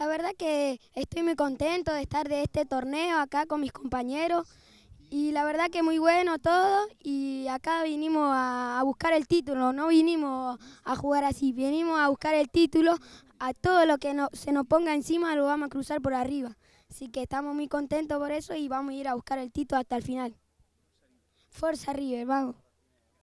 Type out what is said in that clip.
La verdad que estoy muy contento de estar de este torneo acá con mis compañeros y la verdad que muy bueno todo y acá vinimos a, buscar el título, no vinimos a jugar así, vinimos a buscar el título, a todo lo que se nos ponga encima lo vamos a cruzar por arriba. Así que estamos muy contentos por eso y vamos a ir a buscar el título hasta el final. Fuerza River, vamos.